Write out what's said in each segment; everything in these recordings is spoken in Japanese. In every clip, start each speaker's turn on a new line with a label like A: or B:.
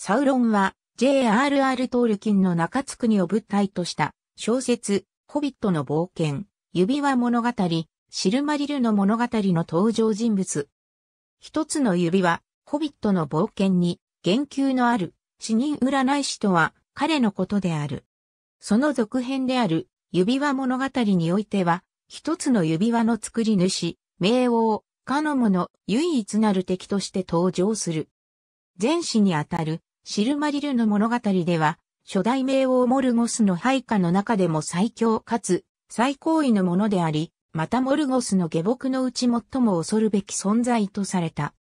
A: サウロンは J.R.R. トールキンの中津国を舞台とした小説、ホビットの冒険、指輪物語、シルマリルの物語の登場人物。一つの指輪、ホビットの冒険に言及のある死人占い師とは彼のことである。その続編である指輪物語においては、一つの指輪の作り主、冥王、カノムの唯一なる敵として登場する。前史にあたるシルマリルの物語では、初代冥王モルゴスの配下の中でも最強かつ最高位のものであり、またモルゴスの下僕のうち最も恐るべき存在とされた。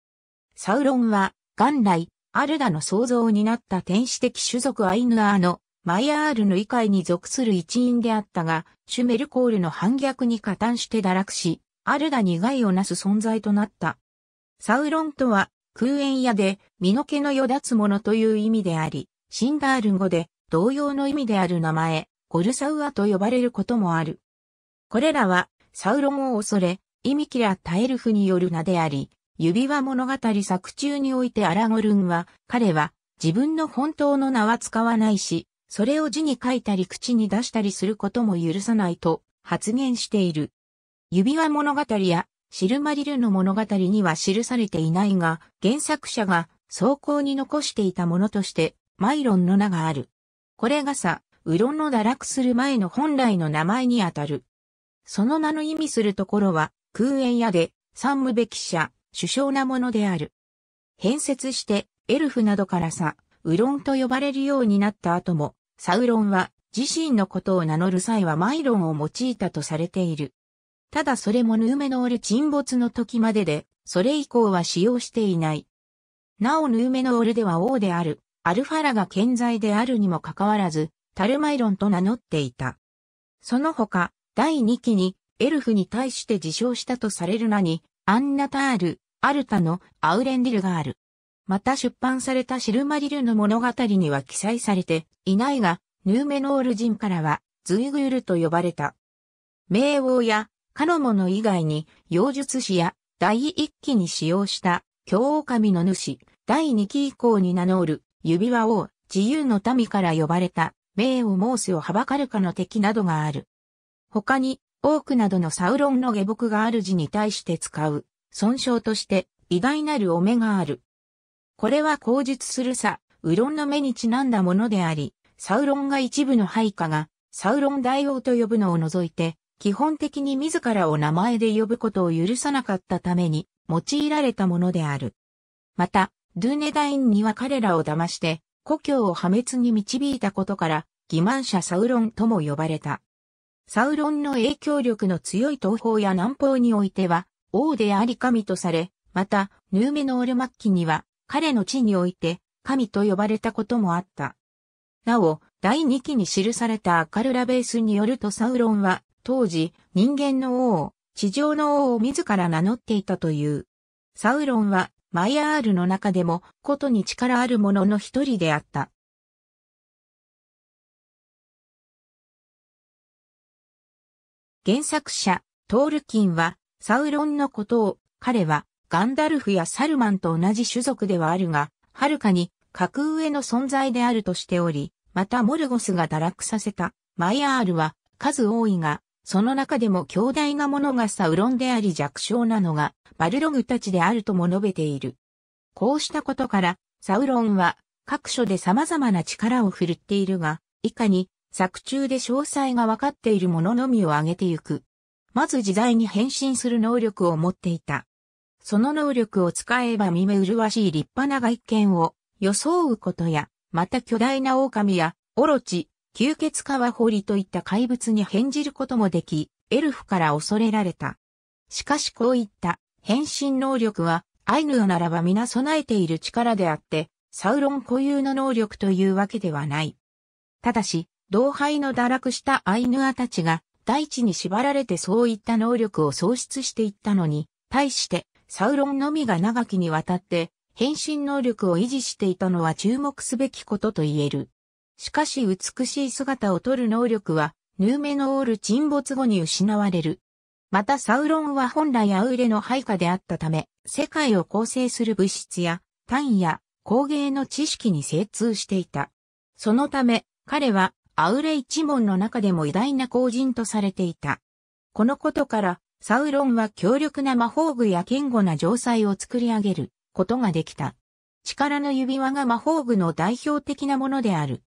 A: サウロンは、元来、アルダの創造になった天使的種族アイヌアーのマイアールの異界に属する一員であったが、シュメルコールの反逆に加担して堕落し、アルダに害をなす存在となった。サウロンとは、空縁屋で、身の毛のよだつものという意味であり、シンダール語で同様の意味である名前、ゴルサウアと呼ばれることもある。これらは、サウロモを恐れ、意味キラ・タエルフによる名であり、指輪物語作中においてアラゴルンは、彼は自分の本当の名は使わないし、それを字に書いたり口に出したりすることも許さないと発言している。指輪物語やシルマリルの物語には記されていないが、原作者が草稿に残していたものとして、マイロンの名がある。これがさ、ウロンの堕落する前の本来の名前にあたる。その名の意味するところは、空縁屋で、三無べき者、首相なものである。変節して、エルフなどからさ、ウロンと呼ばれるようになった後も、サウロンは自身のことを名乗る際はマイロンを用いたとされている。ただそれもヌーメノール沈没の時までで、それ以降は使用していない。なおヌーメノールでは王である、アルファラが健在であるにもかかわらず、タルマイロンと名乗っていた。その他、第2期に、エルフに対して自称したとされる名に、アンナタール、アルタのアウレンディルがある。また出版されたシルマリルの物語には記載されていないが、ヌーメノール人からは、ズイグールと呼ばれた。冥王やカのモの以外に、妖術師や第一期に使用した京狼の主、第二期以降に名乗る指輪王、自由の民から呼ばれた、名を申すをはばかるかの敵などがある。他に、多くなどのサウロンの下僕がある字に対して使う、損傷として、偉大なるお目がある。これは口述するさ、ウロンの目にちなんだものであり、サウロンが一部の配下が、サウロン大王と呼ぶのを除いて、基本的に自らを名前で呼ぶことを許さなかったために用いられたものである。また、ドゥネダインには彼らを騙して、故郷を破滅に導いたことから、疑瞞者サウロンとも呼ばれた。サウロンの影響力の強い東方や南方においては、王であり神とされ、また、ヌーメノール末期には、彼の地において、神と呼ばれたこともあった。なお、第2期に記されたアカルラベースによるとサウロンは、当時、人間の王、地上の王を自ら名乗っていたという。サウロンは、マイアールの中でも、ことに力ある者の一人であった。原作者、トールキンは、サウロンのことを、彼は、ガンダルフやサルマンと同じ種族ではあるが、はるかに、格上の存在であるとしており、またモルゴスが堕落させた、マイアールは、数多いが、その中でも強大なものがサウロンであり弱小なのがバルログたちであるとも述べている。こうしたことから、サウロンは各所で様々な力を振るっているが、いかに作中で詳細がわかっているもののみを挙げてゆく。まず自在に変身する能力を持っていた。その能力を使えば見目麗しい立派な外見を装うことや、また巨大な狼やオロチ、吸血カワホリといった怪物に変じることもでき、エルフから恐れられた。しかしこういった変身能力は、アイヌならば皆備えている力であって、サウロン固有の能力というわけではない。ただし、同輩の堕落したアイヌアたちが、大地に縛られてそういった能力を喪失していったのに、対して、サウロンのみが長きにわたって、変身能力を維持していたのは注目すべきことと言える。しかし美しい姿を取る能力は、ヌーメノール沈没後に失われる。またサウロンは本来アウレの配下であったため、世界を構成する物質や、単位や工芸の知識に精通していた。そのため、彼はアウレ一門の中でも偉大な工人とされていた。このことから、サウロンは強力な魔法具や堅固な城塞を作り上げることができた。力の指輪が魔法具の代表的なものである。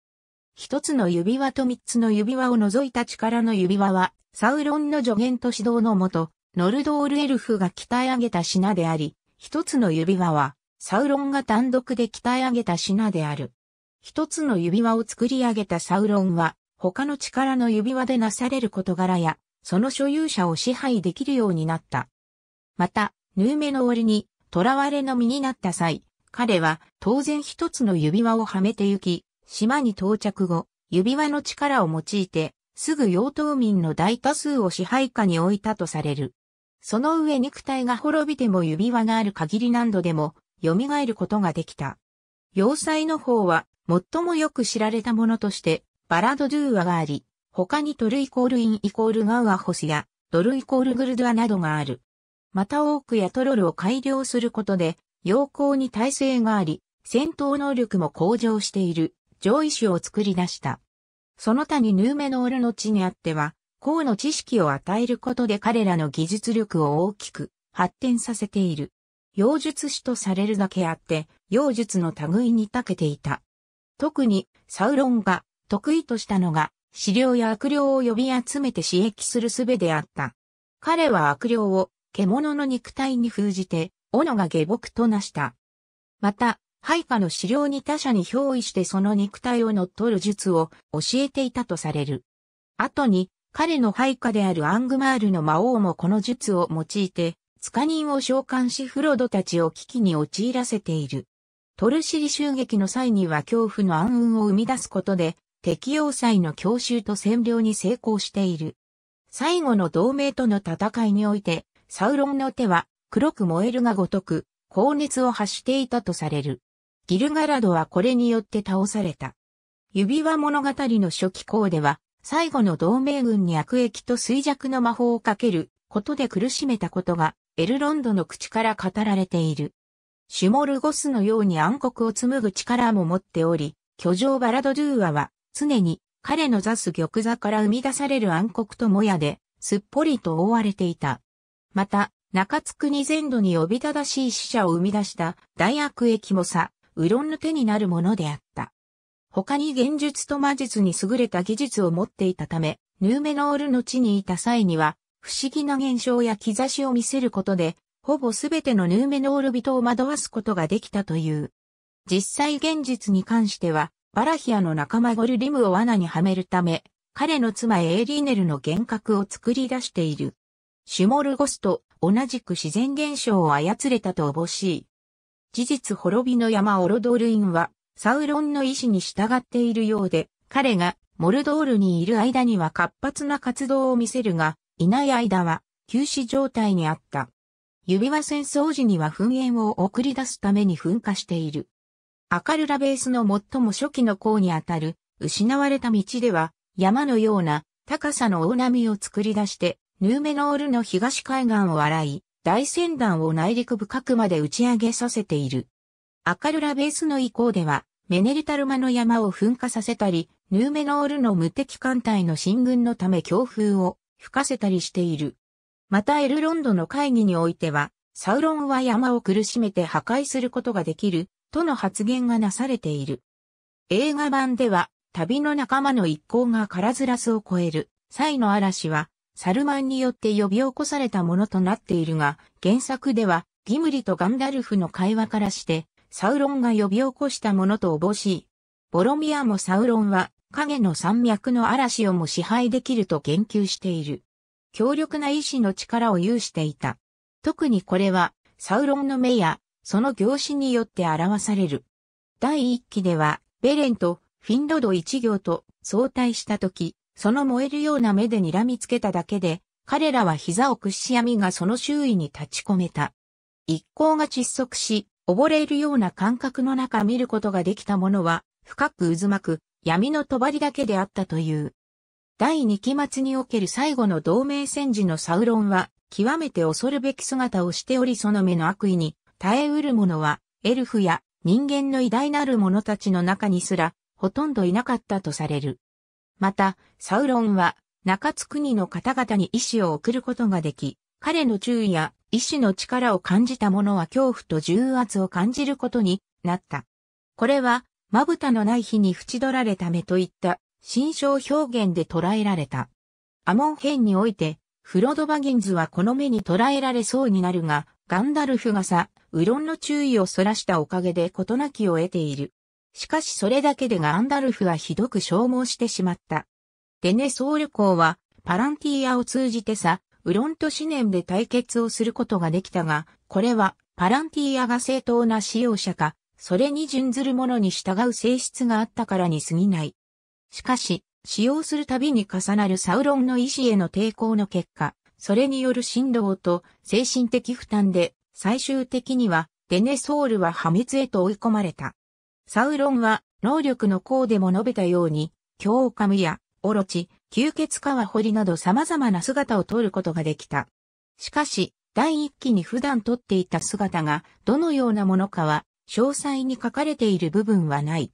A: 一つの指輪と三つの指輪を除いた力の指輪は、サウロンの助言と指導のもと、ノルドールエルフが鍛え上げた品であり、一つの指輪は、サウロンが単独で鍛え上げた品である。一つの指輪を作り上げたサウロンは、他の力の指輪でなされる事柄や、その所有者を支配できるようになった。また、ヌーメの檻に、囚われの身になった際、彼は当然一つの指輪をはめてゆき、島に到着後、指輪の力を用いて、すぐ妖刀民の大多数を支配下に置いたとされる。その上肉体が滅びても指輪がある限り何度でも蘇ることができた。要塞の方は最もよく知られたものとしてバラドドゥーアがあり、他にトルイコールインイコールガウアホスやドルイコールグルドアなどがある。また多くやトロルを改良することで、陽光に耐性があり、戦闘能力も向上している。上位種を作り出した。その他にヌーメノールの地にあっては、項の知識を与えることで彼らの技術力を大きく発展させている。妖術師とされるだけあって、妖術の類に長けていた。特に、サウロンが得意としたのが、資料や悪霊を呼び集めて刺激する術であった。彼は悪霊を獣の肉体に封じて、斧が下僕となした。また、配下の資料に他者に憑依してその肉体を乗っ取る術を教えていたとされる。後に、彼の配下であるアングマールの魔王もこの術を用いて、塚人を召喚しフロドたちを危機に陥らせている。トルシリ襲撃の際には恐怖の暗雲を生み出すことで、適用祭の強襲と占領に成功している。最後の同盟との戦いにおいて、サウロンの手は黒く燃えるがごとく、高熱を発していたとされる。ギルガラドはこれによって倒された。指輪物語の初期校では、最後の同盟軍に悪役と衰弱の魔法をかけることで苦しめたことが、エルロンドの口から語られている。シュモルゴスのように暗黒を紡ぐ力も持っており、巨匠バラドドゥーアは常に彼の座す玉座から生み出される暗黒ともやですっぽりと覆われていた。また、中津国全土におびただしい死者を生み出した大悪役もさ、うろんぬ手になるものであった。他に現術と魔術に優れた技術を持っていたため、ヌーメノールの地にいた際には、不思議な現象や兆しを見せることで、ほぼすべてのヌーメノール人を惑わすことができたという。実際現実に関しては、バラヒアの仲間ゴルリムを罠にはめるため、彼の妻エーリーネルの幻覚を作り出している。シュモルゴスと同じく自然現象を操れたとおぼしい。事実滅びの山オロドールインは、サウロンの意志に従っているようで、彼がモルドールにいる間には活発な活動を見せるが、いない間は休止状態にあった。指輪戦争時には噴煙を送り出すために噴火している。アカルラベースの最も初期の項にあたる、失われた道では、山のような高さの大波を作り出して、ヌーメノールの東海岸を洗い、大船団を内陸深くまで打ち上げさせている。アカルラベースの以降では、メネルタルマの山を噴火させたり、ヌーメノールの無敵艦隊の進軍のため強風を吹かせたりしている。またエルロンドの会議においては、サウロンは山を苦しめて破壊することができる、との発言がなされている。映画版では、旅の仲間の一行がカラズラスを超える、際の嵐は、サルマンによって呼び起こされたものとなっているが、原作では、ギムリとガンダルフの会話からして、サウロンが呼び起こしたものとおぼしい。ボロミアもサウロンは、影の山脈の嵐をも支配できると言及している。強力な意志の力を有していた。特にこれは、サウロンの目や、その行使によって表される。第一期では、ベレンとフィンロド一行と相対した時、その燃えるような目で睨みつけただけで、彼らは膝を屈し闇がその周囲に立ち込めた。一行が窒息し、溺れるような感覚の中見ることができたものは、深く渦巻く、闇の帳だけであったという。第二期末における最後の同盟戦時のサウロンは、極めて恐るべき姿をしておりその目の悪意に、耐えうる者は、エルフや人間の偉大なる者たちの中にすら、ほとんどいなかったとされる。また、サウロンは、中津国の方々に意志を送ることができ、彼の注意や意志の力を感じた者は恐怖と重圧を感じることになった。これは、まぶたのない日に縁取られた目といった心象表現で捉えられた。アモン編において、フロドバギンズはこの目に捉えられそうになるが、ガンダルフがさ、ウロンの注意をそらしたおかげで事なきを得ている。しかしそれだけでガンダルフはひどく消耗してしまった。デネソール校は、パランティアを通じてさ、ウロンと思念で対決をすることができたが、これは、パランティアが正当な使用者か、それに準ずるものに従う性質があったからに過ぎない。しかし、使用するたびに重なるサウロンの意志への抵抗の結果、それによる振動と精神的負担で、最終的にはデネソールは破滅へと追い込まれた。サウロンは、能力の項でも述べたように、強オカムや、オロチ、吸血カワホリなど様々な姿を取ることができた。しかし、第一期に普段取っていた姿が、どのようなものかは、詳細に書かれている部分はない。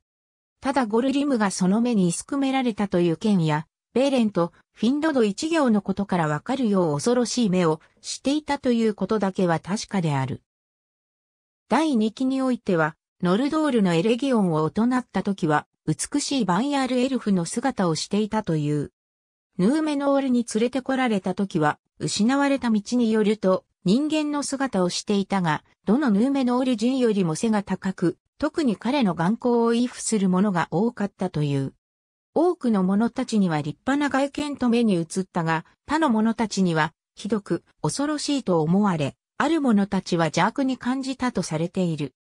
A: ただゴルリムがその目にすくめられたという件や、ベーレンとフィンドド一行のことからわかるよう恐ろしい目をしていたということだけは確かである。第二期においては、ノルドールのエレギオンを行った時は、美しいバンヤールエルフの姿をしていたという。ヌーメノールに連れてこられた時は、失われた道によると、人間の姿をしていたが、どのヌーメノール人よりも背が高く、特に彼の眼光を依附するものが多かったという。多くの者たちには立派な外見と目に映ったが、他の者たちには、ひどく、恐ろしいと思われ、ある者たちは邪悪に感じたとされている。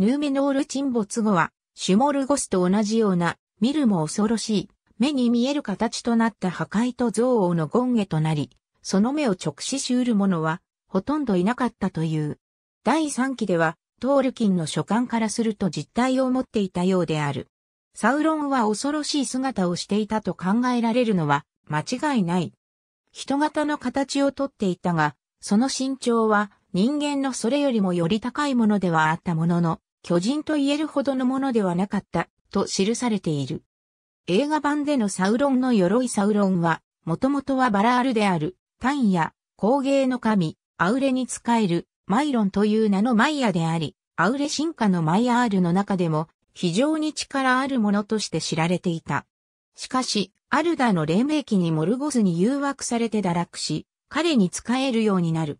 A: ヌーメノール沈没後は、シュモルゴスと同じような、見るも恐ろしい、目に見える形となった破壊と憎悪の権下となり、その目を直視しうる者は、ほとんどいなかったという。第3期では、トールキンの書簡からすると実態を持っていたようである。サウロンは恐ろしい姿をしていたと考えられるのは間違いない。人型の形をとっていたが、その身長は人間のそれよりもより高いものではあったものの、巨人と言えるほどのものではなかった、と記されている。映画版でのサウロンの鎧サウロンは、もともとはバラールである、タンや工芸の神、アウレに仕える、マイロンという名のマイヤであり、アウレ進化のマイアールの中でも、非常に力あるものとして知られていた。しかし、アルダの黎明期にモルゴスに誘惑されて堕落し、彼に仕えるようになる。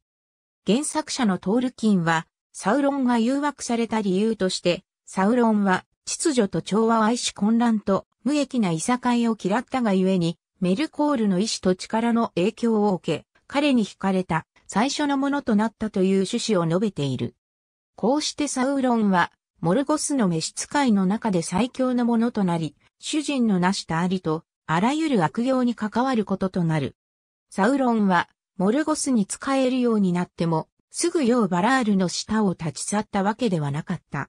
A: 原作者のトールキンは、サウロンが誘惑された理由として、サウロンは秩序と調和を愛し混乱と無益ないさかいを嫌ったがゆえに、メルコールの意志と力の影響を受け、彼に惹かれた最初のものとなったという趣旨を述べている。こうしてサウロンは、モルゴスの召使いの中で最強のものとなり、主人の成したありと、あらゆる悪行に関わることとなる。サウロンは、モルゴスに仕えるようになっても、すぐようバラールの下を立ち去ったわけではなかった。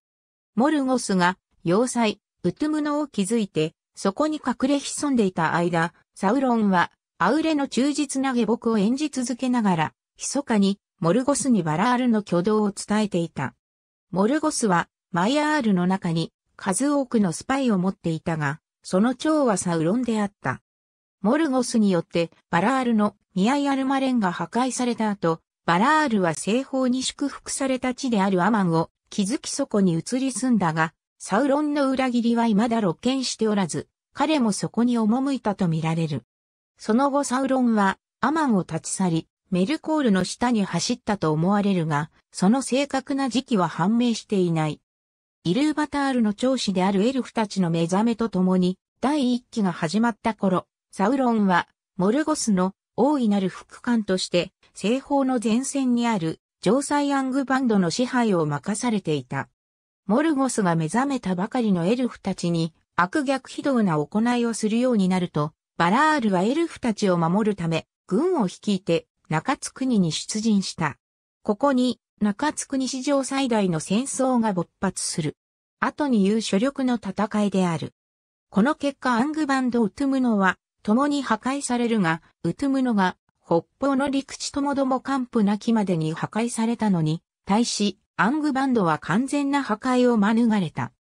A: モルゴスが要塞、ウトゥムノを築いて、そこに隠れ潜んでいた間、サウロンは、アウレの忠実な下僕を演じ続けながら、密かに、モルゴスにバラールの挙動を伝えていた。モルゴスは、マイアールの中に、数多くのスパイを持っていたが、その長はサウロンであった。モルゴスによって、バラールのミアイアルマレンが破壊された後、バラールは西方に祝福された地であるアマンを築きそこに移り住んだが、サウロンの裏切りは未だ露見しておらず、彼もそこに赴いたとみられる。その後サウロンはアマンを立ち去り、メルコールの下に走ったと思われるが、その正確な時期は判明していない。イルーバタールの長子であるエルフたちの目覚めとともに、第一期が始まった頃、サウロンは、モルゴスの大いなる副官として、西方の前線にある城西アングバンドの支配を任されていた。モルゴスが目覚めたばかりのエルフたちに悪逆非道な行いをするようになると、バラールはエルフたちを守るため、軍を率いて中津国に出陣した。ここに中津国史上最大の戦争が勃発する。後に言う主力の戦いである。この結果アングバンド・ウトゥムノは共に破壊されるが、ウトゥムノが北方の陸地ともども完膚なきまでに破壊されたのに、対し、アングバンドは完全な破壊を免れた。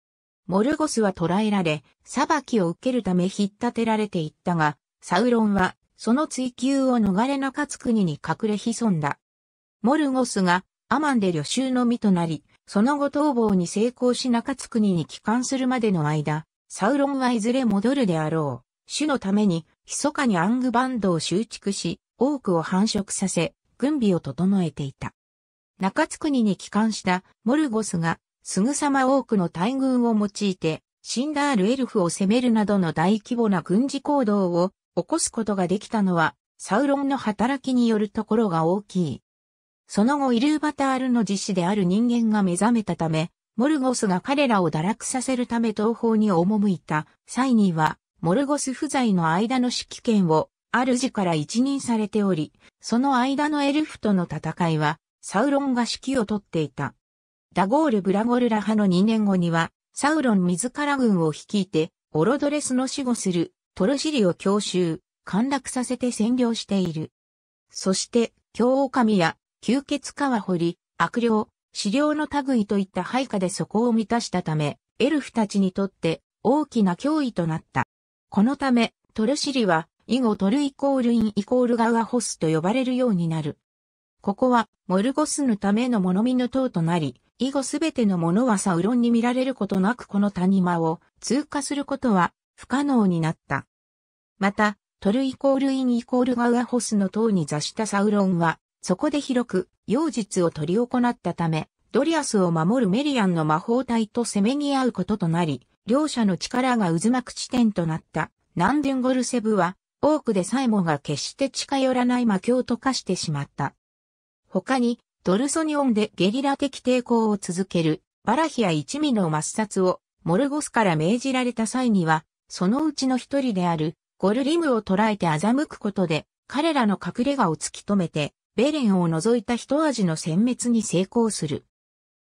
A: モルゴスは捕らえられ、裁きを受けるため引っ立てられていったが、サウロンは、その追求を逃れなかつ国に隠れ潜んだ。モルゴスが、アマンで旅衆の身となり、その後逃亡に成功し中津国に帰還するまでの間、サウロンはいずれ戻るであろう。主のために、密かにアングバンドを修築し、多くを繁殖させ、軍備を整えていた。中津国に帰還したモルゴスが、すぐさま多くの大軍を用いて、シンダールエルフを攻めるなどの大規模な軍事行動を起こすことができたのは、サウロンの働きによるところが大きい。その後イルーバタールの実施である人間が目覚めたため、モルゴスが彼らを堕落させるため東方に赴いた際には、モルゴス不在の間の指揮権を主から一任されており、その間のエルフとの戦いは、サウロンが指揮を取っていた。ダゴール・ブラゴルラ派の2年後には、サウロン自ら軍を率いて、オロドレスの死後する、トロシリを強襲、陥落させて占領している。そして、京狼や、吸血ホリ、悪霊、死霊の類といった配下でそこを満たしたため、エルフたちにとって大きな脅威となった。このため、トルシリは以後トルイコールインイコールガウアホスと呼ばれるようになる。ここは、モルゴスのための物見の塔となり、以後すべてのものはサウロンに見られることなくこの谷間を通過することは不可能になった。また、トルイコールインイコールガウアホスの塔に座したサウロンは、そこで広く、妖術を取り行ったため、ドリアスを守るメリアンの魔法隊と攻めに合うこととなり、両者の力が渦巻く地点となった、ナンデンゴルセブは、多くでサイモが決して近寄らない魔境と化してしまった。他に、ドルソニオンでゲリラ的抵抗を続けるバラヒア一味の抹殺をモルゴスから命じられた際には、そのうちの一人であるゴルリムを捕らえて欺くことで、彼らの隠れ家を突き止めて、ベレンを除いた一味の殲滅に成功する。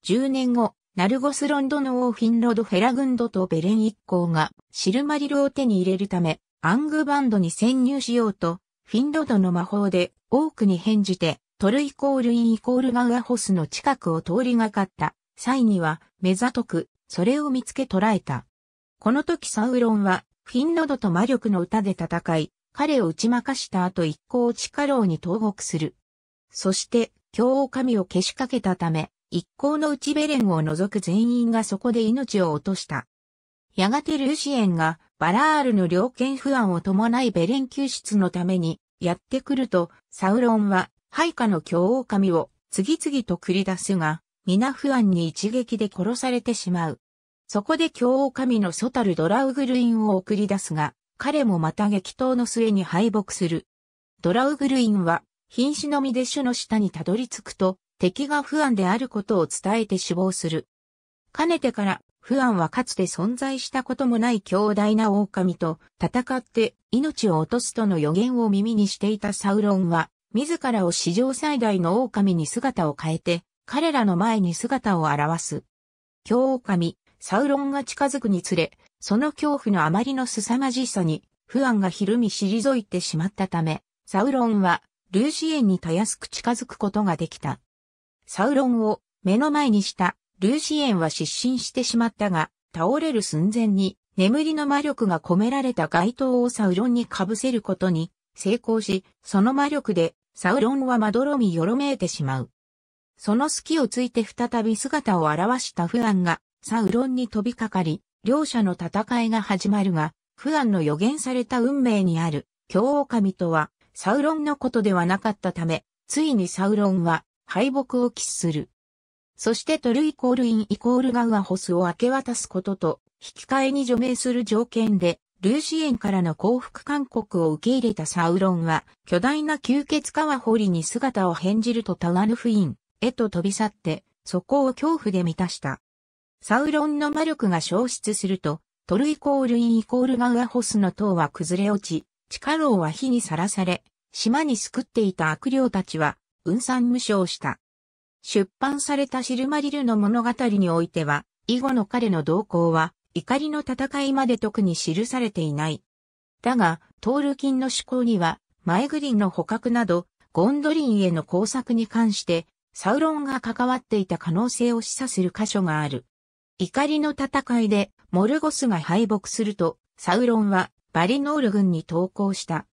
A: 10年後、ナルゴスロンドの王フィンロド・フェラグンドとベレン一行がシルマリルを手に入れるため、アングバンドに潜入しようと、フィンロドの魔法で多くに返じて、トルイコールインイコールガウアホスの近くを通りがかった際には、目ざとく、それを見つけ捕らえた。この時サウロンは、フィンロドと魔力の歌で戦い、彼を打ち負かした後一行を地下牢に投獄する。そして、京王神を消しかけたため、一行の内ベレンを除く全員がそこで命を落とした。やがてルーシエンがバラールの猟犬不安を伴いベレン救出のためにやってくると、サウロンは配下の強狼を次々と繰り出すが、皆不安に一撃で殺されてしまう。そこで強狼のソタルドラウグルインを送り出すが、彼もまた激闘の末に敗北する。ドラウグルインは、瀕死の身で種の下にたどり着くと、敵が不安であることを伝えて死亡する。かねてから不安はかつて存在したこともない強大な狼と戦って命を落とすとの予言を耳にしていたサウロンは、自らを史上最大の狼に姿を変えて、彼らの前に姿を現す。強狼、サウロンが近づくにつれ、その恐怖のあまりの凄まじさに、不安がひるみ退いてしまったため、サウロンは、ルーシエンにたやすく近づくことができた。サウロンを目の前にしたルーシエンは失神してしまったが、倒れる寸前に、眠りの魔力が込められた街灯をサウロンに被せることに成功し、その魔力でサウロンはまどろみよろめいてしまう。その隙をついて再び姿を現したフアンがサウロンに飛びかかり、両者の戦いが始まるが、フアンの予言された運命にある京狼とはサウロンのことではなかったため、ついにサウロンは敗北を喫する。そしてトルイコールインイコールガウアホスを明け渡すことと、引き換えに除名する条件で、ルーシエンからの降伏勧告を受け入れたサウロンは、巨大な吸血川ホリに姿を変じるとタワヌフインへと飛び去って、そこを恐怖で満たした。サウロンの魔力が消失すると、トルイコールインイコールガウアホスの塔は崩れ落ち、地下牢は火にさらされ、島に救っていた悪霊たちは、雲散無償した。出版されたシルマリルの物語においては、以後の彼の動向は、怒りの戦いまで特に記されていない。だが、トールキンの思考には、マエグリンの捕獲など、ゴンドリンへの工作に関して、サウロンが関わっていた可能性を示唆する箇所がある。怒りの戦いで、モルゴスが敗北すると、サウロンは、バリノール軍に投降した。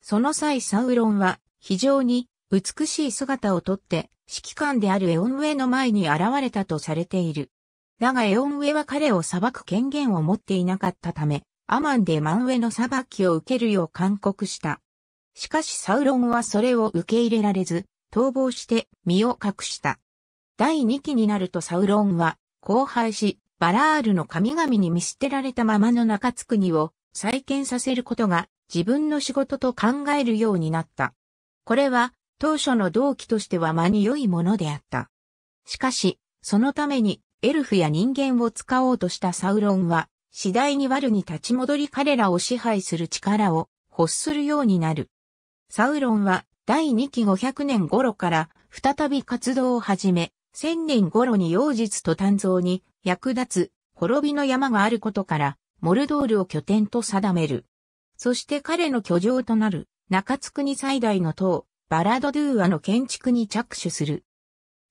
A: その際サウロンは、非常に美しい姿をとって、指揮官であるエオンウェイの前に現れたとされている。だがエオンウェイは彼を裁く権限を持っていなかったため、アマンでマンウェの裁きを受けるよう勧告した。しかしサウロンはそれを受け入れられず、逃亡して身を隠した。第2期になるとサウロンは、荒廃し、バラールの神々に見捨てられたままの中津国を再建させることが自分の仕事と考えるようになった。これは当初の動機としては間に良いものであった。しかし、そのためにエルフや人間を使おうとしたサウロンは、次第に悪に立ち戻り彼らを支配する力を欲するようになる。サウロンは第2期500年頃から再び活動を始め、1000年頃に妖術と鍛造に役立つ滅びの山があることから、モルドールを拠点と定める。そして彼の居城となる中津国最大の塔、バラドドゥーアの建築に着手する。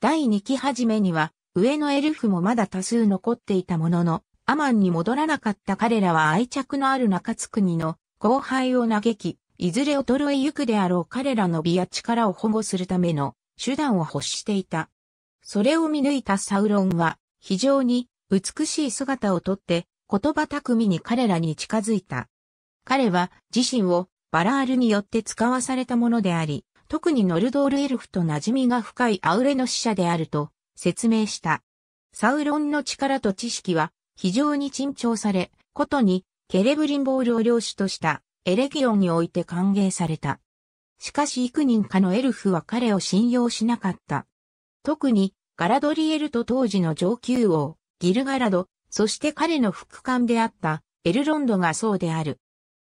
A: 第2期初めには、上のエルフもまだ多数残っていたものの、アマンに戻らなかった彼らは愛着のある中津国の後輩を嘆き、いずれ衰えゆくであろう彼らの美や力を保護するための手段を欲していた。それを見抜いたサウロンは、非常に美しい姿をとって、言葉巧みに彼らに近づいた。彼は自身をバラールによって使わされたものであり、特にノルドールエルフと馴染みが深いアウレの使者であると説明した。サウロンの力と知識は非常に珍重され、ことにケレブリンボールを領主としたエレギオンにおいて歓迎された。しかし幾人かのエルフは彼を信用しなかった。特にガラドリエルと当時の上級王、ギルガラド、そして彼の副官であったエルロンドがそうである。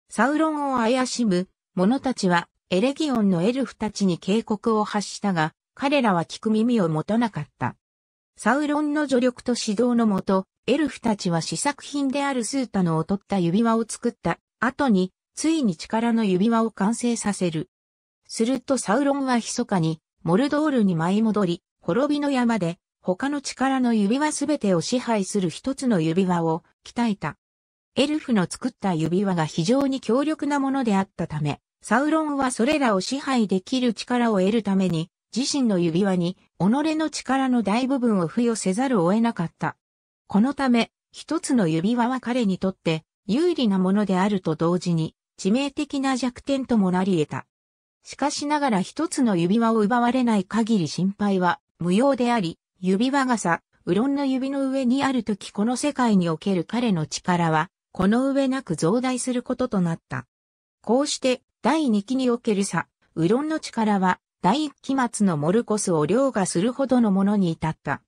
A: サウロンを怪しむ者たちはエレギオンのエルフたちに警告を発したが、彼らは聞く耳を持たなかった。サウロンの助力と指導のもと、エルフたちは試作品であるスータの劣った指輪を作った後に、ついに力の指輪を完成させる。するとサウロンは密かに、モルドールに舞い戻り、滅びの山で、他の力の指輪すべてを支配する一つの指輪を鍛えた。エルフの作った指輪が非常に強力なものであったため、サウロンはそれらを支配できる力を得るために、自身の指輪に、己の力の大部分を付与せざるを得なかった。このため、一つの指輪は彼にとって有利なものであると同時に、致命的な弱点ともなり得た。しかしながら一つの指輪を奪われない限り心配は無用であり、指輪がさ、うろんの指の上にある時この世界における彼の力は、この上なく増大することとなった。こうして、第2期における差、ウロンの力は、第1期末のモルコスを凌駕するほどのものに至った。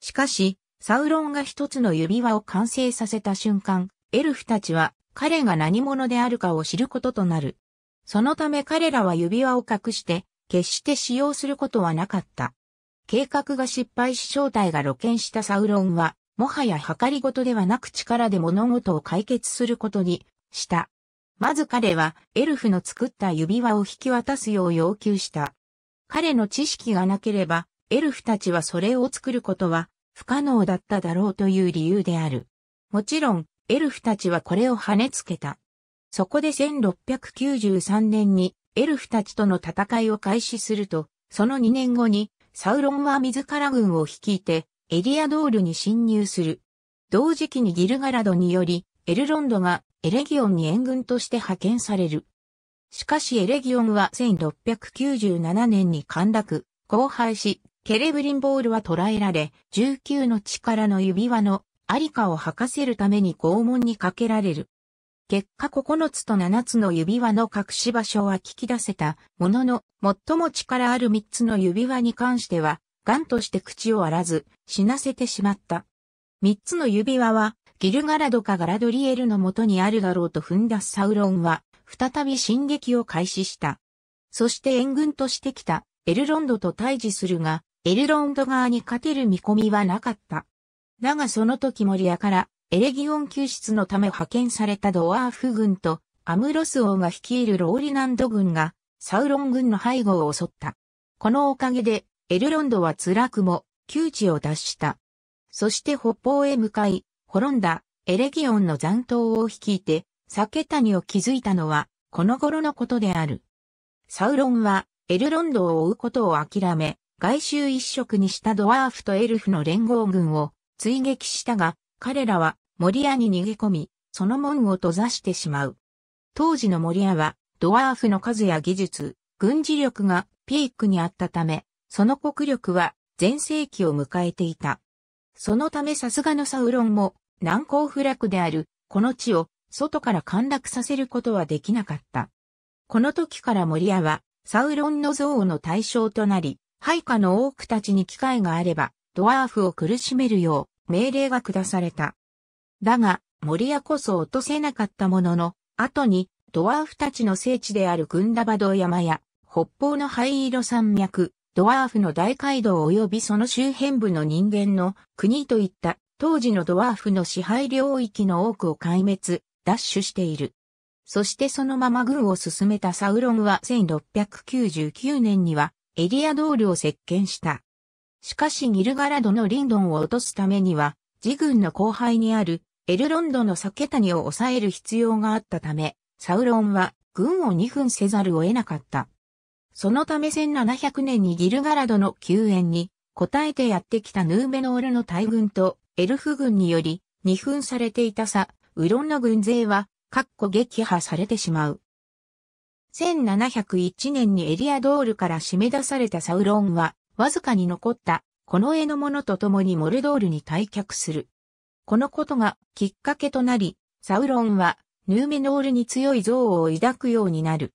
A: しかし、サウロンが一つの指輪を完成させた瞬間、エルフたちは彼が何者であるかを知ることとなる。そのため彼らは指輪を隠して、決して使用することはなかった。計画が失敗し正体が露見したサウロンは、もはや計りごとではなく力で物事を解決することにした。まず彼はエルフの作った指輪を引き渡すよう要求した。彼の知識がなければ、エルフたちはそれを作ることは不可能だっただろうという理由である。もちろん、エルフたちはこれを跳ねつけた。そこで1693年にエルフたちとの戦いを開始すると、その2年後にサウロンは自ら軍を率いてエリアドールに侵入する。同時期にギルガラドによりエルロンドがエレギオンに援軍として派遣される。しかしエレギオンは1697年に陥落、荒廃し、ケレブリンボールは捕らえられ、19の力の指輪のありかを吐かせるために拷問にかけられる。結果9つと7つの指輪の隠し場所は聞き出せたものの、最も力ある3つの指輪に関しては、ンとして口を割らず、死なせてしまった。3つの指輪は、ギルガラドかガラドリエルのもとにあるだろうと踏んだサウロンは、再び進撃を開始した。そして援軍としてきたエルロンドと対峙するが、エルロンド側に勝てる見込みはなかった。だがその時モリアからエレギオン救出のため派遣されたドワーフ軍とアムロス王が率いるローリナンド軍がサウロン軍の背後を襲った。このおかげでエルロンドは辛くも窮地を脱した。そして北方へ向かい、滅んだエレギオンの残党を率いて、酒谷を築いたのは、この頃のことである。サウロンは、エルロンドを追うことを諦め、外周一色にしたドワーフとエルフの連合軍を追撃したが、彼らは森屋に逃げ込み、その門を閉ざしてしまう。当時の森屋は、ドワーフの数や技術、軍事力がピークにあったため、その国力は全盛期を迎えていた。そのためさすがのサウロンも難攻不落である、この地を外から陥落させることはできなかった。この時から森屋は、サウロンの憎悪の対象となり、配下の多くたちに機会があれば、ドワーフを苦しめるよう命令が下された。だが、森屋こそ落とせなかったものの、後に、ドワーフたちの聖地であるグンダバド山や、北方の灰色山脈、ドワーフの大街道及びその周辺部の人間の国といった当時のドワーフの支配領域の多くを壊滅、奪取している。そしてそのまま軍を進めたサウロンは1699年にはエリアドールを接見した。しかしギルガラドのリンドンを落とすためには、自軍の後輩にあるエルロンドのサケタニを抑える必要があったため、サウロンは軍を2分せざるを得なかった。そのため1700年にギルガラドの救援に応えてやってきたヌーベノールの大軍とエルフ軍により、二分されていたさ、ウロンの軍勢は、かっこ撃破されてしまう。1701年にエリアドールから締め出されたサウロンは、わずかに残った、この絵のものと共にモルドールに退却する。このことがきっかけとなり、サウロンは、ヌーメノールに強い憎悪を抱くようになる。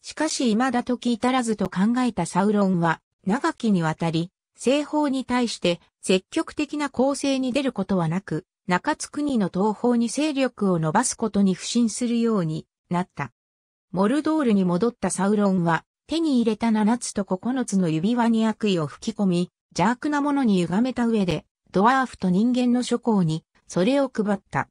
A: しかし未だ時至らずと考えたサウロンは、長きにわたり、西方に対して積極的な攻勢に出ることはなく、中津国の東方に勢力を伸ばすことに不信するようになった。モルドールに戻ったサウロンは、手に入れた七つと九つの指輪に悪意を吹き込み、邪悪なものに歪めた上で、ドワーフと人間の諸侯に、それを配った。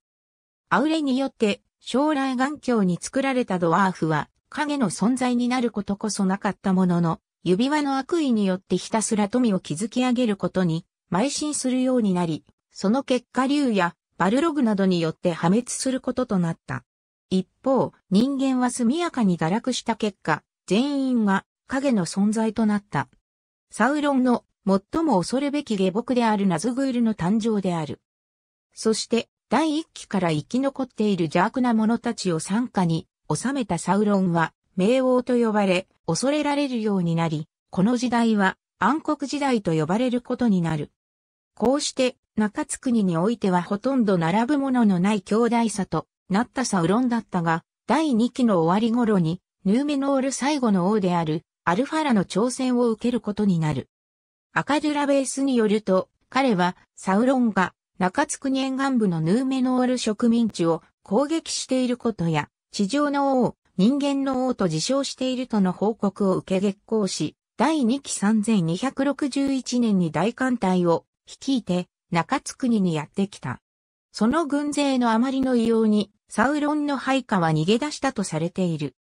A: アウレによって、将来眼鏡に作られたドワーフは、影の存在になることこそなかったものの、指輪の悪意によってひたすら富を築き上げることに、邁進するようになり、その結果竜やバルログなどによって破滅することとなった。一方、人間は速やかに堕落した結果、全員が影の存在となった。サウロンの最も恐るべき下僕であるナズグールの誕生である。そして、第一期から生き残っている邪悪な者たちを参加に収めたサウロンは、名王と呼ばれ、恐れられるようになり、この時代は暗黒時代と呼ばれることになる。こうして、中津国においてはほとんど並ぶもののない兄弟差となったサウロンだったが、第2期の終わり頃に、ヌーメノール最後の王である、アルファラの挑戦を受けることになる。アカデュラベースによると、彼は、サウロンが、中津国沿岸部のヌーメノール植民地を攻撃していることや、地上の王、人間の王と自称しているとの報告を受け月光し、第2期3261年に大艦隊を率いて中津国にやってきた。その軍勢のあまりの異様に、サウロンの配下は逃げ出したとされている。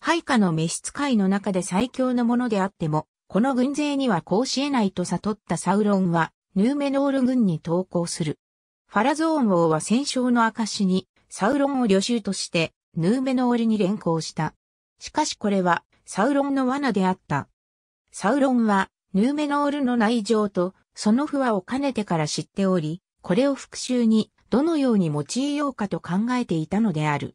A: 配下の召使いの中で最強のものであっても、この軍勢にはこうし得ないと悟ったサウロンは、ヌーメノール軍に投降する。ファラゾーン王は戦勝の証に、サウロンを旅衆として、ヌーメノールに連行した。しかしこれはサウロンの罠であった。サウロンはヌーメノールの内情とその不和を兼ねてから知っており、これを復讐にどのように用いようかと考えていたのである。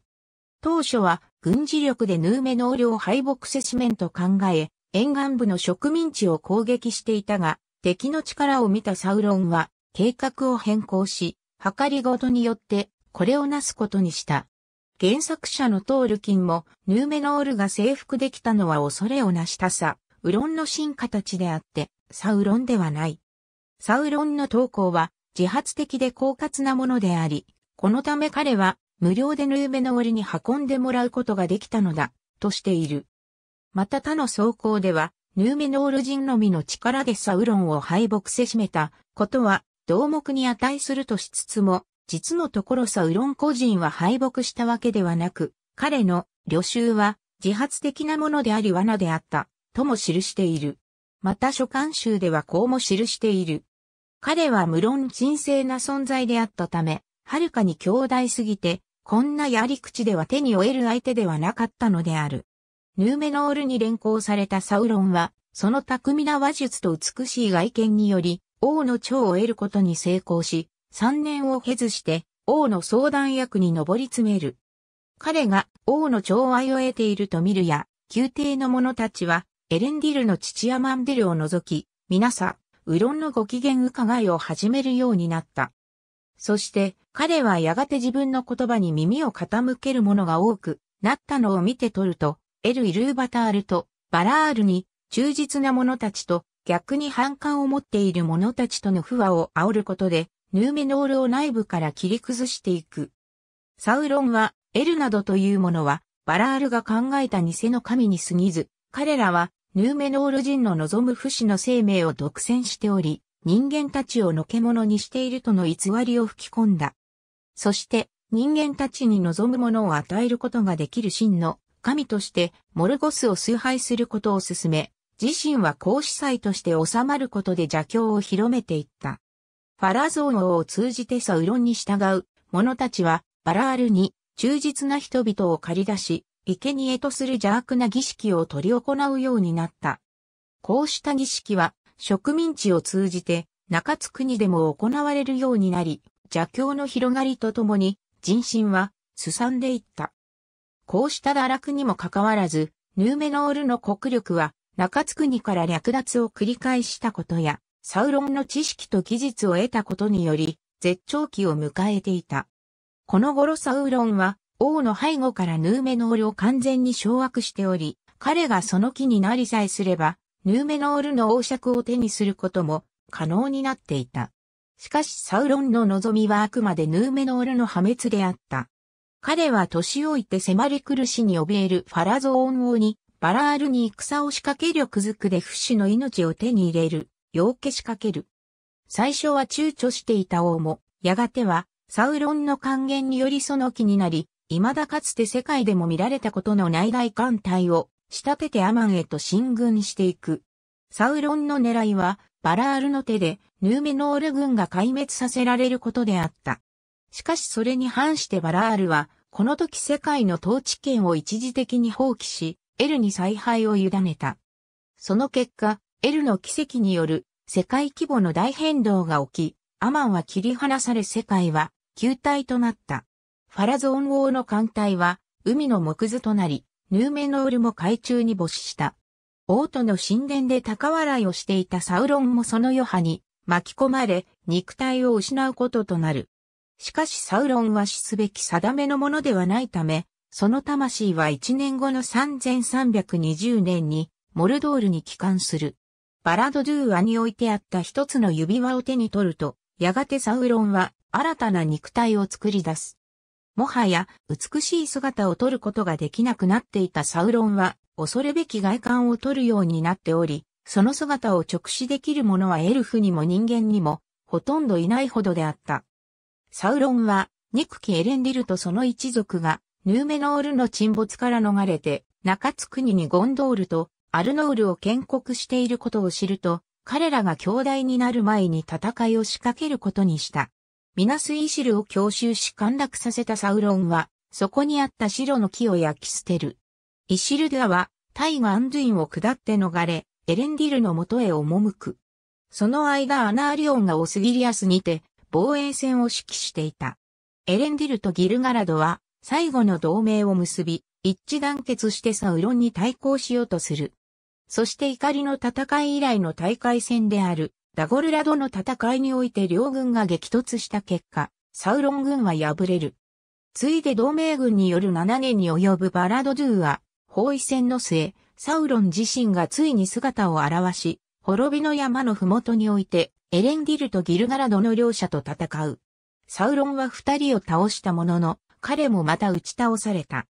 A: 当初は軍事力でヌーメノールを敗北せしめんと考え、沿岸部の植民地を攻撃していたが、敵の力を見たサウロンは計画を変更し、計りごとによってこれをなすことにした。原作者のトールキンも、ヌーメノールが征服できたのは恐れをなしたさ、ウロンの進化たちであって、サウロンではない。サウロンの投稿は、自発的で狡猾なものであり、このため彼は、無料でヌーメノールに運んでもらうことができたのだ、としている。また他の走行では、ヌーメノール人のみの力でサウロンを敗北せしめたことは、同目に値するとしつつも、実のところサウロン個人は敗北したわけではなく、彼の旅衆は自発的なものであり罠であった、とも記している。また書簡集ではこうも記している。彼は無論神聖な存在であったため、はるかに強大すぎて、こんなやり口では手に負える相手ではなかったのである。ヌーメノールに連行されたサウロンは、その巧みな話術と美しい外見により、王の蝶を得ることに成功し、3年を経ずして王の相談役に上り詰める。彼が王の寵愛を得ていると見るや、宮廷の者たちはエレンディルの父アマンデルを除き、皆さ、うろんのご機嫌伺いを始めるようになった。そして彼はやがて自分の言葉に耳を傾ける者が多くなったのを見て取ると、エル・イルーバタールとバラールに忠実な者たちと逆に反感を持っている者たちとの不和を煽ることでヌーメノールを内部から切り崩していく。サウロンは、エルなどというものは、バラールが考えた偽の神に過ぎず、彼らは、ヌーメノール人の望む不死の生命を独占しており、人間たちをのけものにしているとの偽りを吹き込んだ。そして、人間たちに望むものを与えることができる真の神として、モルゴスを崇拝することを進め、自身は公司祭として収まることで邪教を広めていった。ファラゾー王を通じてサウロンに従う者たちは、バラールに忠実な人々を駆り出し、生贄とする邪悪な儀式を取り行うようになった。こうした儀式は、植民地を通じて、中津国でも行われるようになり、邪教の広がりとともに、人心は、すさんでいった。こうした堕落にもかかわらず、ヌーメノールの国力は、中津国から略奪を繰り返したことや、サウロンの知識と技術を得たことにより、絶頂期を迎えていた。この頃サウロンは、王の背後からヌーメノールを完全に掌握しており、彼がその気になりさえすれば、ヌーメノールの王爵を手にすることも可能になっていた。しかしサウロンの望みはあくまでヌーメノールの破滅であった。彼は年老いて迫り来る死に怯えるファラゾーン王に、バラールに戦を仕掛け力ずくで不死の命を手に入れる。夜をけしかける。最初は躊躇していた王も、やがては、サウロンの還元によりその気になり、未だかつて世界でも見られたことの内外大艦隊を、仕立ててアマンへと進軍していく。サウロンの狙いは、バラールの手で、ヌーメノール軍が壊滅させられることであった。しかしそれに反してバラールは、この時世界の統治権を一時的に放棄し、エルに采配を委ねた。その結果、L の奇跡による世界規模の大変動が起き、アマンは切り離され世界は球体となった。ファラゾーン王の艦隊は海の木図となり、ヌーメノールも海中に没した。王都の神殿で高笑いをしていたサウロンもその余波に巻き込まれ肉体を失うこととなる。しかしサウロンは死すべき定めのものではないため、その魂は1年後の3320年にモルドールに帰還する。バラドドゥーアに置いてあった一つの指輪を手に取ると、やがてサウロンは新たな肉体を作り出す。もはや美しい姿を取ることができなくなっていたサウロンは恐るべき外観を取るようになっており、その姿を直視できる者はエルフにも人間にもほとんどいないほどであった。サウロンは憎きエレンディルとその一族がヌーメノールの沈没から逃れて中津国にゴンドールとアルノールを建国していることを知ると、彼らが兄弟になる前に戦いを仕掛けることにした。ミナス・イシルを強襲し陥落させたサウロンは、そこにあった白の木を焼き捨てる。イシルダは、タイガ・アンドゥインを下って逃れ、エレンディルの元へ赴く。その間アナーリオンがオスギリアスにて防衛戦を指揮していた。エレンディルとギルガラドは最後の同盟を結び、一致団結してサウロンに対抗しようとする。そして怒りの戦い以来の大会戦である、ダゴルラドの戦いにおいて両軍が激突した結果、サウロン軍は敗れる。ついで同盟軍による7年に及ぶバラドドゥーは、包囲戦の末、サウロン自身がついに姿を現し、滅びの山の麓において、エレンディルとギルガラドの両者と戦う。サウロンは二人を倒したものの、彼もまた打ち倒された。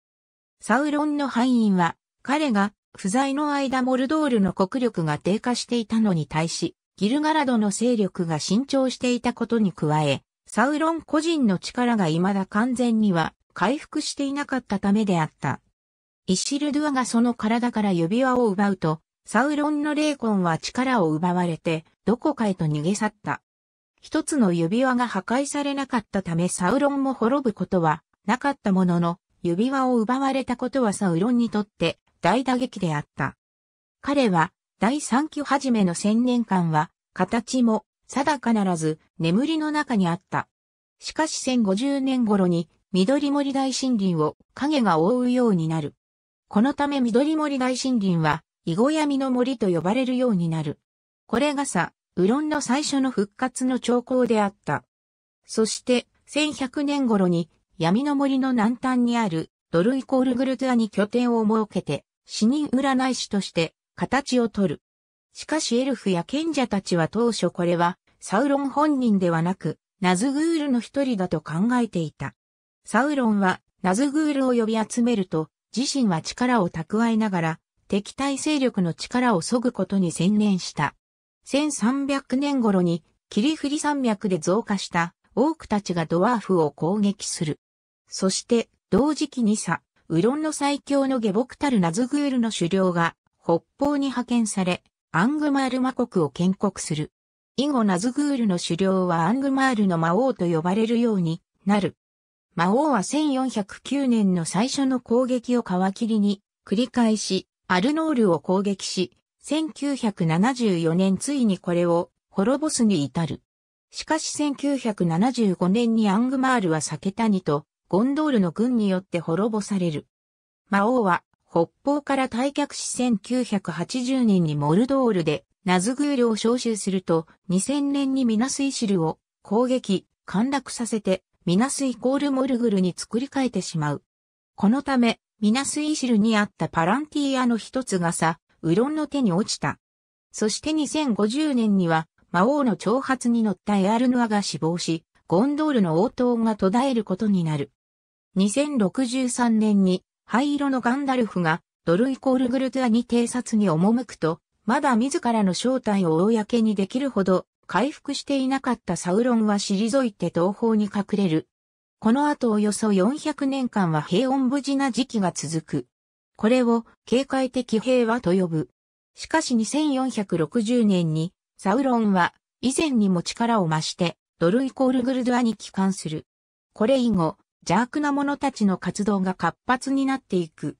A: サウロンの敗因は、彼が不在の間モルドールの国力が低下していたのに対し、ギルガラドの勢力が伸長していたことに加え、サウロン個人の力が未だ完全には回復していなかったためであった。イシルドゥアがその体から指輪を奪うと、サウロンの霊魂は力を奪われて、どこかへと逃げ去った。一つの指輪が破壊されなかったためサウロンも滅ぶことはなかったものの、指輪を奪われたことはサウロンにとって大打撃であった。彼は、第三期始めの千年間は、形も、定かならず、眠りの中にあった。しかし1050年頃に、緑森大森林を影が覆うようになる。このため緑森大森林は、囲碁闇の森と呼ばれるようになる。これがさ、ウロンの最初の復活の兆候であった。そして、1100年頃に、闇の森の南端にある、ドルイコールグルトアに拠点を設けて、死人占い師として形をとる。しかしエルフや賢者たちは当初これはサウロン本人ではなくナズグールの一人だと考えていた。サウロンはナズグールを呼び集めると自身は力を蓄えながら敵対勢力の力を削ぐことに専念した。1300年頃に霧降山脈で増加したオークたちがドワーフを攻撃する。そして同時期にさ。ウロンの最強の下僕たるナズグールの首領が北方に派遣され、アングマール魔国を建国する。以後ナズグールの首領はアングマールの魔王と呼ばれるようになる。魔王は1409年の最初の攻撃を皮切りに繰り返し、アルノールを攻撃し、1974年ついにこれを滅ぼすに至る。しかし1975年にアングマールは避けたにとゴンドールの軍によって滅ぼされる。魔王は北方から退却し1980年にモルドールでナズグールを召集すると2000年にミナスイシルを攻撃、陥落させてミナスイコールモルグルに作り変えてしまう。このためミナスイシルにあったパランティアの一つがさ、ウロンの手に落ちた。そして2050年には魔王の挑発に乗ったエアルヌアが死亡し、ゴンドールの応答が途絶えることになる。2063年に灰色のガンダルフがドルイコールグルトアに偵察に赴くと、まだ自らの正体を公にできるほど回復していなかったサウロンは退いて東方に隠れる。この後およそ400年間は平穏無事な時期が続く。これを警戒的平和と呼ぶ。しかし2460年にサウロンは以前にも力を増してドルイコールグルドアに帰還する。これ以後、邪悪な者たちの活動が活発になっていく。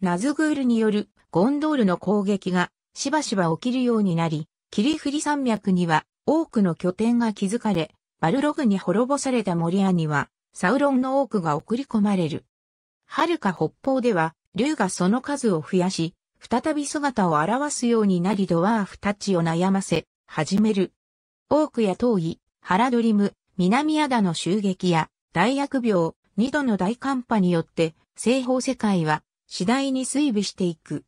A: ナズグールによるゴンドールの攻撃がしばしば起きるようになり、キリフリ山脈には多くの拠点が築かれ、バルログに滅ぼされたモリアにはサウロンの多くが送り込まれる。遥か北方では、竜がその数を増やし、再び姿を現すようになりドワーフたちを悩ませ、始める。オークや遠い、ハラドリム、南アダの襲撃や、大疫病、二度の大寒波によって西方世界は次第に衰微していく。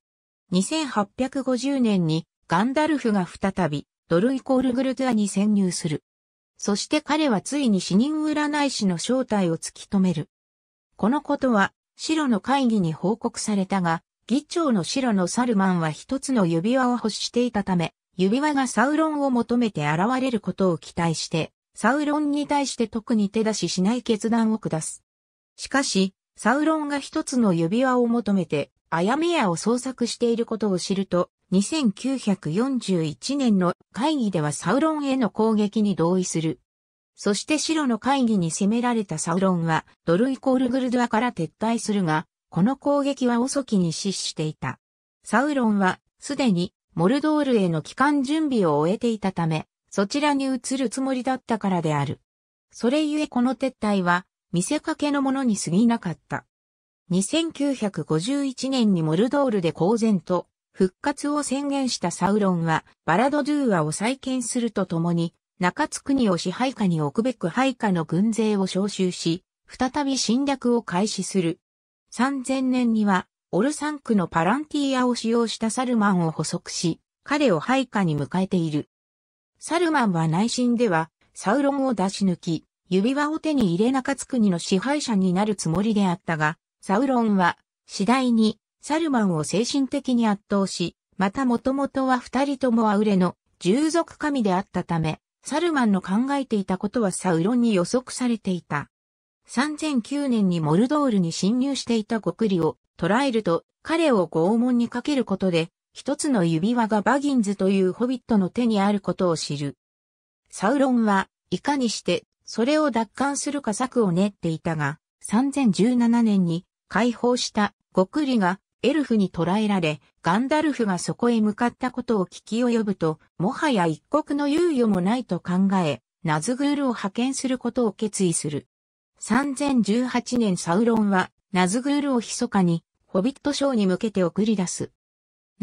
A: 2850年にガンダルフが再びドルイコールグルドゥアに潜入する。そして彼はついに死人占い師の正体を突き止める。このことは白の会議に報告されたが、議長の白のサルマンは一つの指輪を欲していたため、指輪がサウロンを求めて現れることを期待して、サウロンに対して特に手出ししない決断を下す。しかし、サウロンが一つの指輪を求めて、アヤメヤを捜索していることを知ると、2941年の会議ではサウロンへの攻撃に同意する。そして白の会議に攻められたサウロンは、ドルイコールグルドアから撤退するが、この攻撃は遅きに失していた。サウロンは、すでに、モルドールへの帰還準備を終えていたため、そちらに移るつもりだったからである。それゆえこの撤退は、見せかけのものに過ぎなかった。2951年にモルドールで公然と復活を宣言したサウロンは、バラドドゥーアを再建するとともに、中津国を支配下に置くべく配下の軍勢を召集し、再び侵略を開始する。3000年には、オルサンクのパランティアを使用したサルマンを捕捉し、彼を配下に迎えている。サルマンは内心では、サウロンを出し抜き、指輪を手に入れ中津国の支配者になるつもりであったが、サウロンは、次第に、サルマンを精神的に圧倒し、またもともとは二人ともアウレの従属神であったため、サルマンの考えていたことはサウロンに予測されていた。3009年にモルドールに侵入していた極利を捕らえると、彼を拷問にかけることで、一つの指輪がバギンズというホビットの手にあることを知る。サウロンはいかにしてそれを奪還するか策を練っていたが、3017年に解放した極利がエルフに捕らえられ、ガンダルフがそこへ向かったことを聞き及ぶと、もはや一刻の猶予もないと考え、ナズグールを派遣することを決意する。3018年サウロンは、ナズグールを密かに、ホビット賞に向けて送り出す。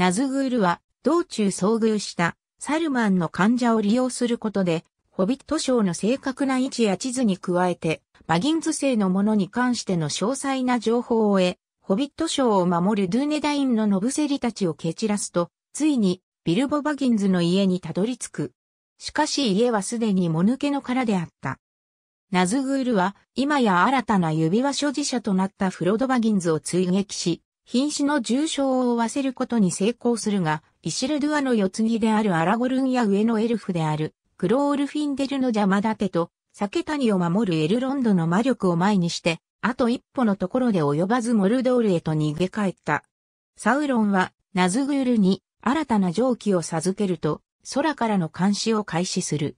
A: ナズグールは、道中遭遇したサルマンの患者を利用することで、ホビット賞の正確な位置や地図に加えて、バギンズ製のものに関しての詳細な情報を得、ホビット賞を守るドゥーネダインのノブセリたちを蹴散らすと、ついにビルボ・バギンズの家にたどり着く。しかし家はすでにもぬけの殻であった。ナズグールは今や新たな指輪所持者となったフロド・バギンズを追撃し、瀕死の重傷を負わせることに成功するが、イシルドゥアの世継ぎであるアラゴルンや上のエルフである、クロールフィンデルの邪魔立てと、ケタ谷を守るエルロンドの魔力を前にして、あと一歩のところで及ばずモルドールへと逃げ帰った。サウロンは、ナズグールに新たな蒸気を授けると、空からの監視を開始する。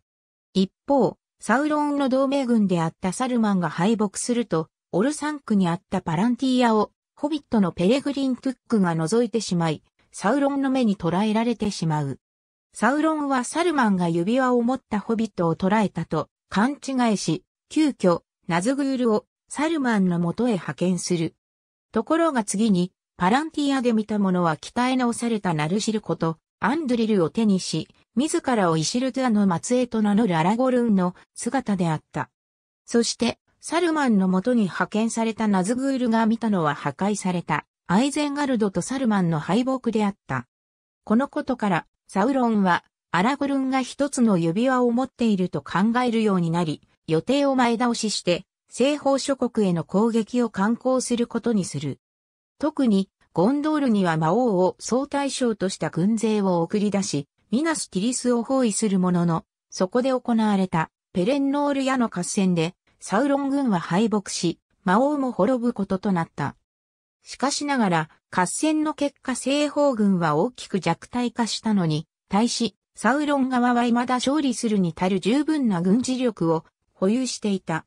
A: 一方、サウロンの同盟軍であったサルマンが敗北すると、オルサンクにあったパランティアをホビットのペレグリン・トゥックが覗いてしまい、サウロンの目に捕らえられてしまう。サウロンはサルマンが指輪を持ったホビットを捕らえたと勘違いし、急遽、ナズグールをサルマンの元へ派遣する。ところが次に、パランティアで見たものは鍛え直されたナルシルこと、アンドリルを手にし、自らをイシルトゥアの末裔と名乗るアラゴルーンの姿であった。そして、サルマンの元に派遣されたナズグールが見たのは破壊された、アイゼンガルドとサルマンの敗北であった。このことから、サウロンは、アラグルンが一つの指輪を持っていると考えるようになり、予定を前倒しして、西方諸国への攻撃を敢行することにする。特に、ゴンドールには魔王を総大将とした軍勢を送り出し、ミナス・ティリスを包囲するものの、そこで行われたペレンノール屋の合戦で、サウロン軍は敗北し、魔王も滅ぶこととなった。しかしながら、合戦の結果西方軍は大きく弱体化したのに、対し、サウロン側は未だ勝利するに足る十分な軍事力を保有していた。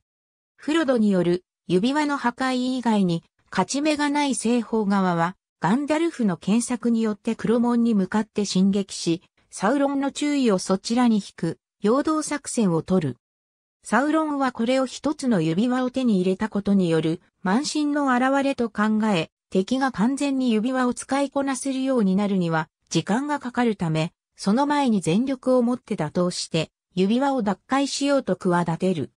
A: フロドによる指輪の破壊以外に勝ち目がない西方側はガンダルフの検索によって黒門に向かって進撃し、サウロンの注意をそちらに引く、陽動作戦を取る。サウロンはこれを一つの指輪を手に入れたことによる満身の現れと考え、敵が完全に指輪を使いこなせるようになるには時間がかかるため、その前に全力をもって打倒して指輪を奪回しようと企てる。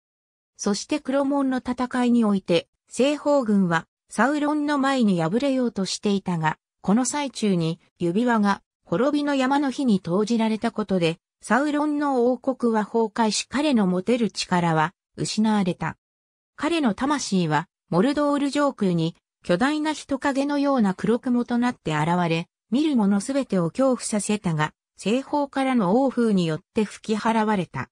A: そして黒門の戦いにおいて、西方軍はサウロンの前に敗れようとしていたが、この最中に指輪が滅びの山の日に投じられたことでサウロンの王国は崩壊し彼の持てる力は失われた。彼の魂はモルドール上空に巨大な人影のような黒雲となって現れ、見る者すべてを恐怖させたが、西方からの王風によって吹き払われた。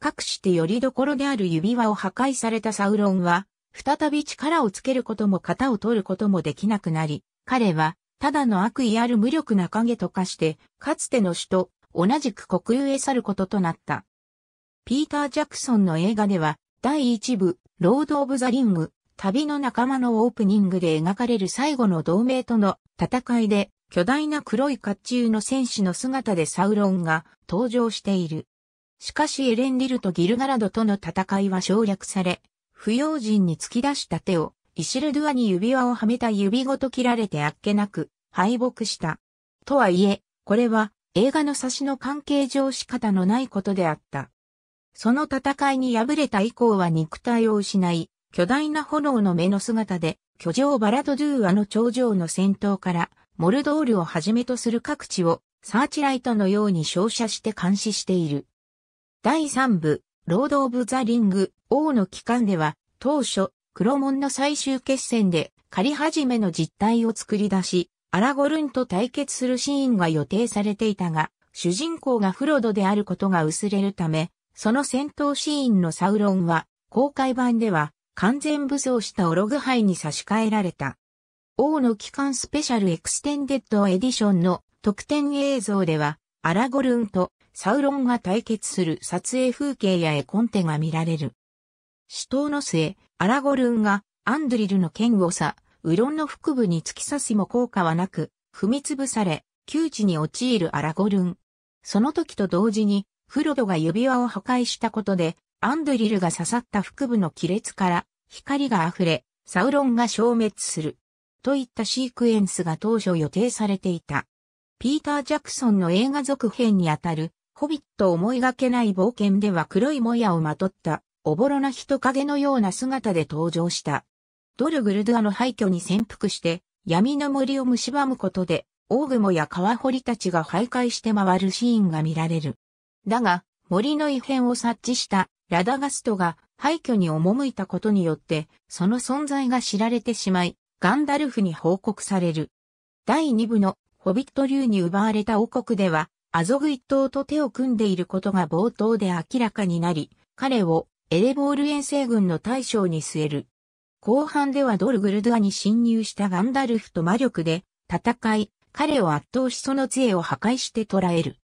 A: 隠してよりどころである指輪を破壊されたサウロンは、再び力をつけることも型を取ることもできなくなり、彼は、ただの悪意ある無力な影と化して、かつての首都、同じく国有へ去ることとなった。ピーター・ジャクソンの映画では、第1部、ロード・オブ・ザ・リング、旅の仲間のオープニングで描かれる最後の同盟との戦いで、巨大な黒い甲冑の戦士の姿でサウロンが登場している。しかしエレンリルとギルガラドとの戦いは省略され、不用心に突き出した手を、イシルドゥアに指輪をはめた指ごと切られてあっけなく敗北した。とはいえ、これは映画の差しの関係上仕方のないことであった。その戦いに敗れた以降は肉体を失い、巨大な炎の目の姿で、巨城バラドドゥーアの頂上の戦闘から、モルドールをはじめとする各地を、サーチライトのように照射して監視している。第3部、ロード・オブ・ザ・リング、王の機関では、当初、黒門の最終決戦で、仮始めの実態を作り出し、アラゴルンと対決するシーンが予定されていたが、主人公がフロドであることが薄れるため、その戦闘シーンのサウロンは、公開版では完全武装したオログハイに差し替えられた。王の期間スペシャルエクステンデッドエディションの特典映像では、アラゴルンとサウロンが対決する撮影風景や絵コンテが見られる。死闘の末、アラゴルンがアンドリルの剣をさ、うロんの腹部に突き刺しも効果はなく、踏みつぶされ、窮地に陥るアラゴルン。その時と同時に、フロドが指輪を破壊したことで、アンドリルが刺さった腹部の亀裂から光が溢れ、サウロンが消滅する。といったシークエンスが当初予定されていた。ピーター・ジャクソンの映画続編にあたる、ホビット思いがけない冒険では黒いもやをまとった、おぼろな人影のような姿で登場した。ドル・グルドアの廃墟に潜伏して、闇の森を蝕むことで、大雲や川堀たちが徘徊して回るシーンが見られる。だが、森の異変を察知したラダガストが廃墟に赴いたことによって、その存在が知られてしまい、ガンダルフに報告される。第2部のホビット流に奪われた王国では、アゾグ一党と手を組んでいることが冒頭で明らかになり、彼をエレボール遠征軍の大将に据える。後半ではドルグルドアに侵入したガンダルフと魔力で戦い、彼を圧倒しその杖を破壊して捕らえる。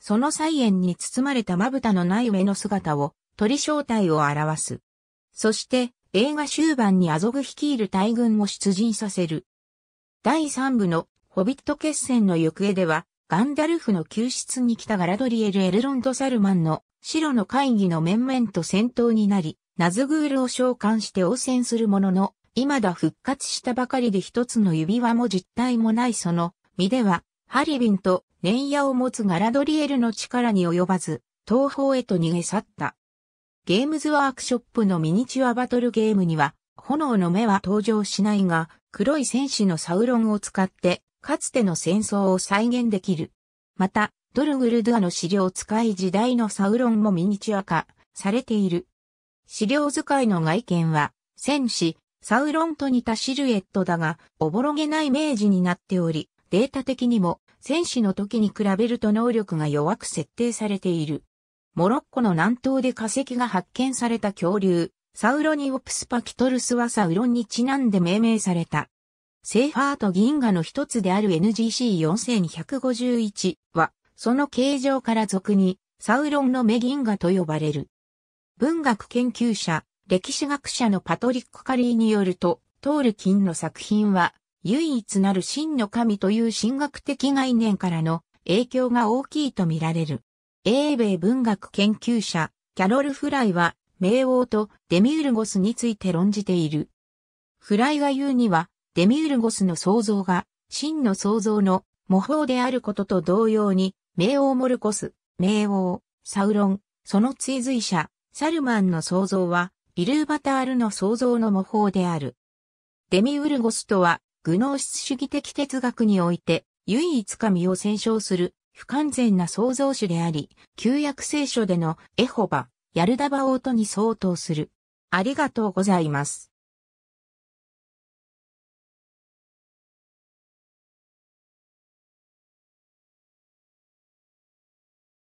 A: その菜園に包まれたまぶたのない目の姿を鳥正体を表す。そして映画終盤にアゾグ率いる大軍を出陣させる。第3部のホビット決戦の行方ではガンダルフの救出に来たガラドリエル・エルロンド・サルマンの白の会議の面々と戦闘になり、ナズグールを召喚して応戦するものの、未だ復活したばかりで一つの指輪も実体もないその、身では、ハリビンと連夜を持つガラドリエルの力に及ばず、東方へと逃げ去った。ゲームズワークショップのミニチュアバトルゲームには、炎の目は登場しないが、黒い戦士のサウロンを使って、かつての戦争を再現できる。また、ドルグルドアの資料を使い時代のサウロンもミニチュア化されている。資料使いの外見は、戦士、サウロンと似たシルエットだが、おぼろげないージになっており、データ的にも、戦士の時に比べると能力が弱く設定されている。モロッコの南東で化石が発見された恐竜、サウロニオプスパキトルスはサウロンにちなんで命名された。セーファーと銀河の一つである NGC4251 は、その形状から俗に、サウロンの目銀河と呼ばれる。文学研究者、歴史学者のパトリック・カリーによると、トールキンの作品は、唯一なる真の神という神学的概念からの影響が大きいと見られる。英米文学研究者、キャロル・フライは、冥王とデミウルゴスについて論じている。フライが言うには、デミウルゴスの創造が、真の創造の模倣であることと同様に、冥王モルコス、冥王、サウロン、その追随者、サルマンの創造は、イルーバタールの創造の模倣である。デミウルゴスとは、グノーシス主義的哲学において、唯一神を戦勝する不完全な創造主であり、旧約聖書でのエホバ、ヤルダバオートに相当する。ありがとうございます。